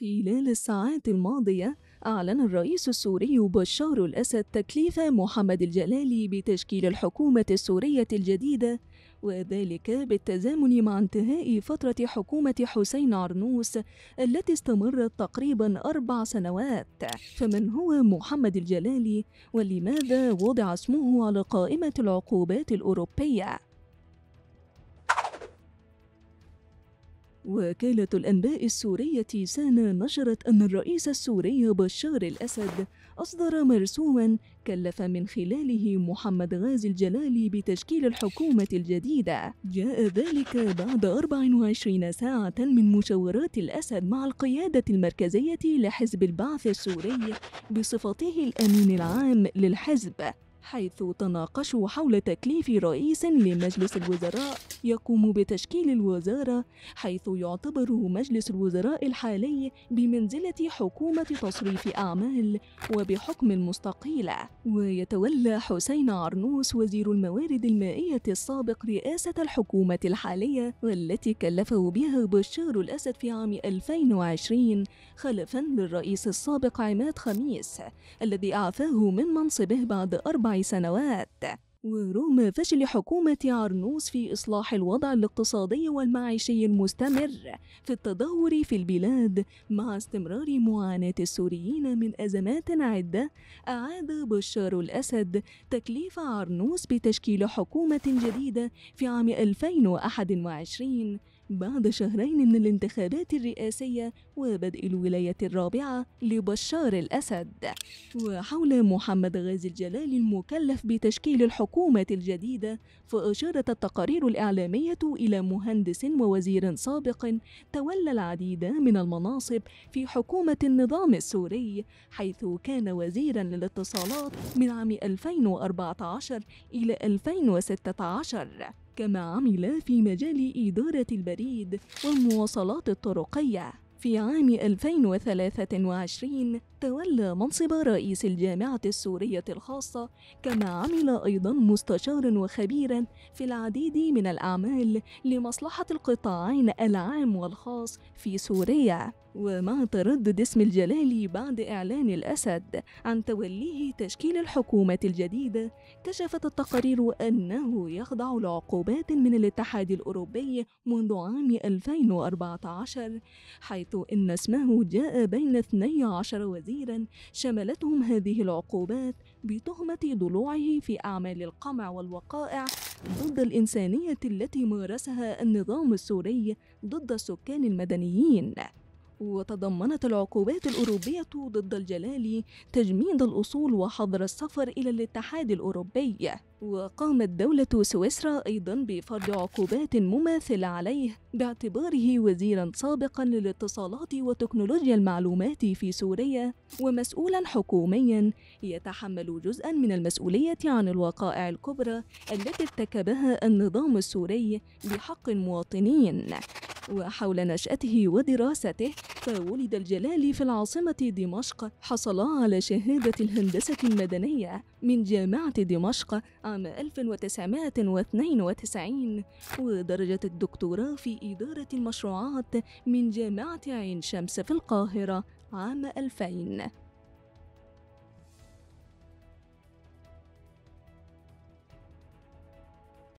خلال الساعات الماضية أعلن الرئيس السوري بشار الأسد تكليف محمد الجلالي بتشكيل الحكومة السورية الجديدة وذلك بالتزامن مع انتهاء فترة حكومة حسين عرنوس التي استمرت تقريبا أربع سنوات فمن هو محمد الجلالي ولماذا وضع اسمه على قائمة العقوبات الأوروبية؟ وكالة الأنباء السورية سانا نشرت أن الرئيس السوري بشار الأسد أصدر مرسوما كلف من خلاله محمد غازي الجلالي بتشكيل الحكومة الجديدة جاء ذلك بعد 24 ساعة من مشاورات الأسد مع القيادة المركزية لحزب البعث السوري بصفته الأمين العام للحزب حيث تناقشوا حول تكليف رئيس لمجلس الوزراء يقوم بتشكيل الوزارة حيث يعتبر مجلس الوزراء الحالي بمنزلة حكومة تصريف أعمال وبحكم المستقيلة ويتولى حسين عرنوس وزير الموارد المائية السابق رئاسة الحكومة الحالية والتي كلفه بها بشار الأسد في عام 2020 خلفا للرئيس السابق عماد خميس الذي أعفاه من منصبه بعد أربع سنوات ورغم فشل حكومة عرنوس في إصلاح الوضع الاقتصادي والمعيشي المستمر في التدهور في البلاد مع استمرار معاناة السوريين من أزمات عدة أعاد بشار الأسد تكليف عرنوس بتشكيل حكومة جديدة في عام 2021 بعد شهرين من الانتخابات الرئاسية وبدء الولاية الرابعة لبشار الأسد وحول محمد غازي الجلال المكلف بتشكيل الحكومة الجديدة فأشارت التقارير الإعلامية إلى مهندس ووزير سابق تولى العديد من المناصب في حكومة النظام السوري حيث كان وزيرا للاتصالات من عام 2014 إلى 2016 كما عمل في مجال إدارة البريد ومواصلات الطرقية في عام 2023 تولى منصب رئيس الجامعة السورية الخاصة كما عمل أيضا مستشارا وخبيرا في العديد من الأعمال لمصلحة القطاعين العام والخاص في سوريا ومع تردد اسم الجلالي بعد إعلان الأسد عن توليه تشكيل الحكومة الجديدة كشفت التقارير أنه يخضع لعقوبات من الاتحاد الأوروبي منذ عام 2014 حيث إن اسمه جاء بين 12 وزير نظيرا شملتهم هذه العقوبات بتهمة ضلوعه في أعمال القمع والوقائع ضد الإنسانية التي مارسها النظام السوري ضد السكان المدنيين وتضمنت العقوبات الأوروبية ضد الجلالي تجميد الأصول وحظر السفر إلى الاتحاد الأوروبي وقامت دولة سويسرا أيضا بفرض عقوبات مماثلة عليه باعتباره وزيرا سابقا للاتصالات وتكنولوجيا المعلومات في سوريا ومسؤولا حكوميا يتحمل جزءا من المسؤولية عن الوقائع الكبرى التي ارتكبها النظام السوري بحق المواطنين وحول نشأته ودراسته ولد الجلال في العاصمة دمشق حصل على شهادة الهندسة المدنية من جامعة دمشق عام 1992 ودرجة الدكتوراه في إدارة المشروعات من جامعة عين شمس في القاهرة عام 2000